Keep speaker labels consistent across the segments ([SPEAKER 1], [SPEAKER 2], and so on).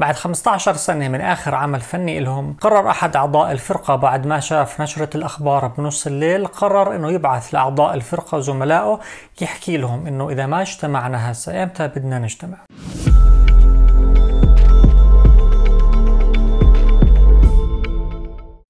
[SPEAKER 1] بعد 15 سنة من آخر عمل فني لهم قرر أحد أعضاء الفرقة بعد ما شاف نشرة الأخبار بنص الليل قرر إنه يبعث لأعضاء الفرقة زملائه يحكي لهم إنه إذا ما اجتمعنا هسا إيه إمتى بدنا نجتمع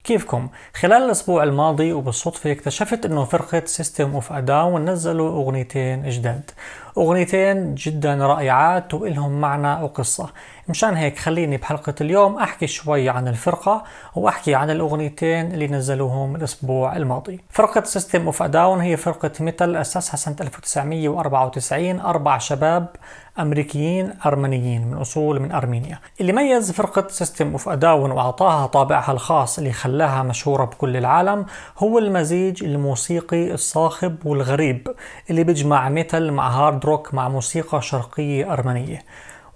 [SPEAKER 1] كيفكم؟ خلال الأسبوع الماضي وبالصدفة اكتشفت إنه فرقة سيستم اوف أداون نزلوا أغنيتين جداد أغنيتين جدا رائعات وإلهم معنى وقصة مشان هيك خليني بحلقة اليوم أحكي شوي عن الفرقة وأحكي عن الأغنيتين اللي نزلوهم الأسبوع الماضي فرقة سيستم اوف اداون هي فرقة ميتال أسسها سنة 1994 أربع شباب أمريكيين أرمنيين من أصول من أرمينيا اللي ميز فرقة سيستم اوف اداون وأعطاها طابعها الخاص اللي خلاها مشهورة بكل العالم هو المزيج الموسيقي الصاخب والغريب اللي بيجمع ميتال مع هارد هارد روك مع موسيقى شرقية أرمنية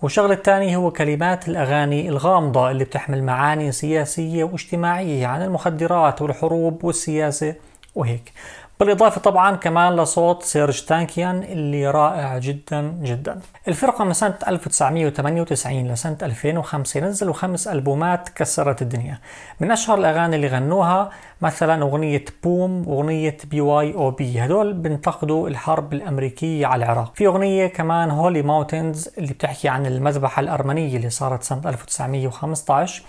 [SPEAKER 1] والشغل الثاني هو كلمات الأغاني الغامضة اللي بتحمل معاني سياسية واجتماعية عن المخدرات والحروب والسياسة وهيك بالإضافة طبعا كمان لصوت سيرج تانكيان اللي رائع جدا جدا الفرقة من سنة 1998 لسنة 2005 نزلوا خمس ألبومات كسرت الدنيا من أشهر الأغاني اللي غنوها مثلا أغنية بوم وأغنية بي واي أو بي هدول بينتقدوا الحرب الأمريكية على العراق في أغنية كمان هولي ماونتنز اللي بتحكي عن المذبحة الأرمنية اللي صارت سنة 1915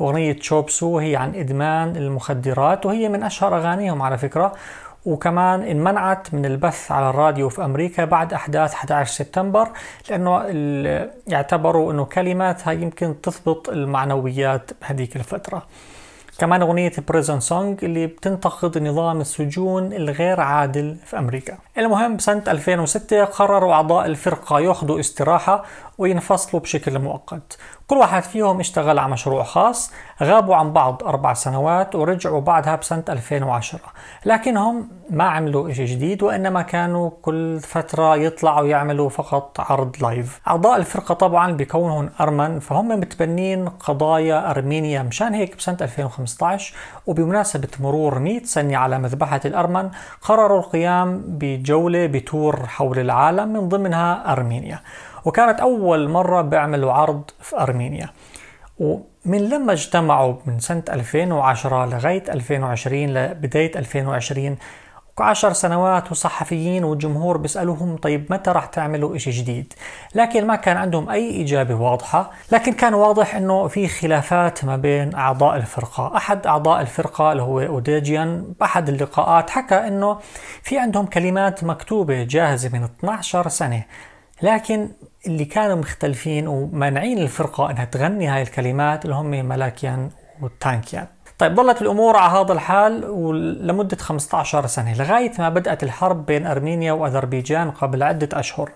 [SPEAKER 1] أغنية شوبسو هي عن إدمان المخدرات وهي من أشهر أغانيهم على فكرة وكمان انمنعت من البث على الراديو في امريكا بعد احداث 11 سبتمبر لانه يعتبروا انه كلماتها يمكن تثبط المعنويات بهذيك الفتره كمان أغنية بريزن سونج اللي بتنتقد نظام السجون الغير عادل في أمريكا المهم بسنة 2006 قرروا أعضاء الفرقة يأخذوا استراحة وينفصلوا بشكل مؤقت كل واحد فيهم اشتغل على مشروع خاص غابوا عن بعض أربع سنوات ورجعوا بعدها بسنة 2010 لكنهم ما عملوا شيء جديد وإنما كانوا كل فترة يطلعوا يعملوا فقط عرض لايف أعضاء الفرقة طبعا بكونهم أرمن فهم متبنين قضايا أرمينيا مشان هيك بسنة 2015 وبمناسبة مرور 100 سنة على مذبحة الأرمن قرروا القيام بجولة بتور حول العالم من ضمنها أرمينيا وكانت أول مرة بيعملوا عرض في أرمينيا ومن لما اجتمعوا من سنة 2010 لغاية 2020 لبداية 2020 عشر سنوات وصحفيين والجمهور بيسألوهم طيب متى رح تعملوا إشي جديد لكن ما كان عندهم أي إجابة واضحة لكن كان واضح أنه في خلافات ما بين أعضاء الفرقة أحد أعضاء الفرقة اللي هو أوديجيان بأحد اللقاءات حكى أنه في عندهم كلمات مكتوبة جاهزة من 12 سنة لكن اللي كانوا مختلفين ومانعين الفرقة انها تغني هاي الكلمات اللي هم ملاكيان وتانكيان طيب ظلت الامور على هذا الحال لمده 15 سنه لغايه ما بدات الحرب بين ارمينيا واذربيجان قبل عده اشهر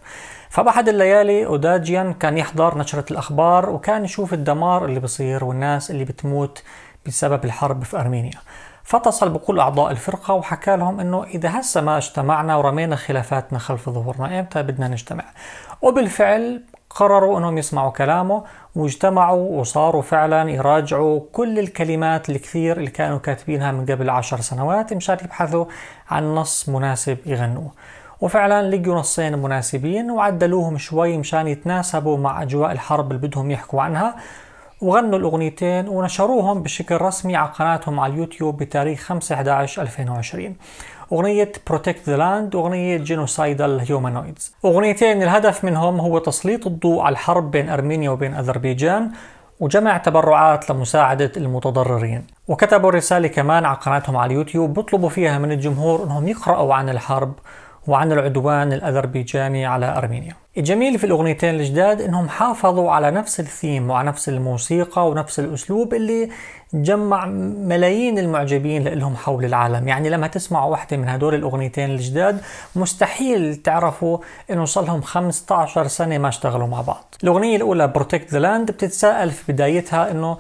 [SPEAKER 1] فبأحد الليالي اوداجيان كان يحضر نشره الاخبار وكان يشوف الدمار اللي بصير والناس اللي بتموت بسبب الحرب في ارمينيا فاتصل بكل أعضاء الفرقة وحكى لهم أنه إذا هسه ما اجتمعنا ورمينا خلافاتنا خلف ظهورنا إمتى طيب بدنا نجتمع وبالفعل قرروا أنهم يسمعوا كلامه واجتمعوا وصاروا فعلا يراجعوا كل الكلمات الكثير اللي كانوا كاتبينها من قبل عشر سنوات مشان يبحثوا عن نص مناسب يغنوه وفعلا لقوا نصين مناسبين وعدلوهم شوي مشان يتناسبوا مع أجواء الحرب اللي بدهم يحكوا عنها وغنوا الأغنيتين ونشروهم بشكل رسمي على قناتهم على اليوتيوب بتاريخ 5/11/2020 أغنية Protect the Land وأغنية Genocidal Humanoids أغنيتين الهدف منهم هو تسليط الضوء على الحرب بين أرمينيا وبين أذربيجان وجمع تبرعات لمساعدة المتضررين وكتبوا رسالة كمان على قناتهم على اليوتيوب بطلبوا فيها من الجمهور أنهم يقرأوا عن الحرب وعن العدوان الأذربيجاني على أرمينيا الجميل في الأغنيتين الجداد إنهم حافظوا على نفس الثيم وعلى نفس الموسيقى ونفس الأسلوب اللي جمع ملايين المعجبين لهم حول العالم يعني لما تسمعوا واحدة من هدول الأغنيتين الجداد مستحيل تعرفوا إنه صار لهم 15 سنة ما اشتغلوا مع بعض الأغنية الأولى Protect the Land بتتساءل في بدايتها إنه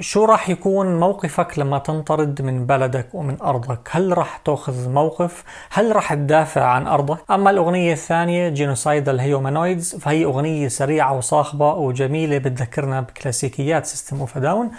[SPEAKER 1] شو راح يكون موقفك لما تنطرد من بلدك ومن أرضك هل راح تأخذ موقف هل راح تدافع عن أرضك أما الأغنية الثانية جينوسايدال هيومانويدز فهي أغنية سريعة وصاخبة وجميلة بتذكرنا بكلاسيكيات سيستم اوف داون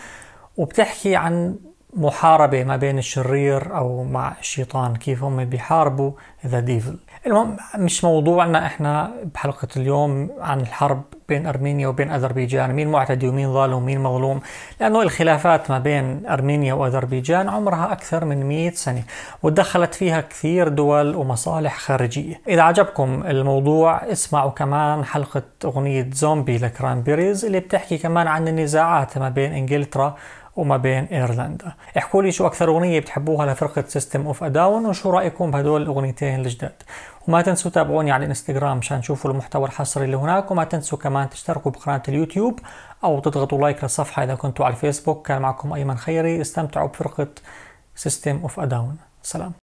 [SPEAKER 1] وبتحكي عن محاربة ما بين الشرير أو مع الشيطان كيف هم بيحاربوا ذا ديفل المهم مش موضوعنا احنا بحلقة اليوم عن الحرب بين أرمينيا وبين أذربيجان مين معتدي ومين ظالم ومين مظلوم لأنه الخلافات ما بين أرمينيا وأذربيجان عمرها أكثر من 100 سنة وتدخلت فيها كثير دول ومصالح خارجية إذا عجبكم الموضوع اسمعوا كمان حلقة أغنية زومبي لكرانبيريز اللي بتحكي كمان عن النزاعات ما بين إنجلترا وما بين ايرلندا احكوا لي شو اكثر اغنيه بتحبوها لفرقه سيستم اوف اداون وشو رايكم بهدول الاغنيتين الجداد وما تنسوا تابعوني على الانستغرام مشان تشوفوا المحتوى الحصري اللي هناك وما تنسوا كمان تشتركوا بقناه اليوتيوب او تضغطوا لايك للصفحه اذا كنتوا على الفيسبوك كان معكم ايمن خيري استمتعوا بفرقه سيستم اوف اداون سلام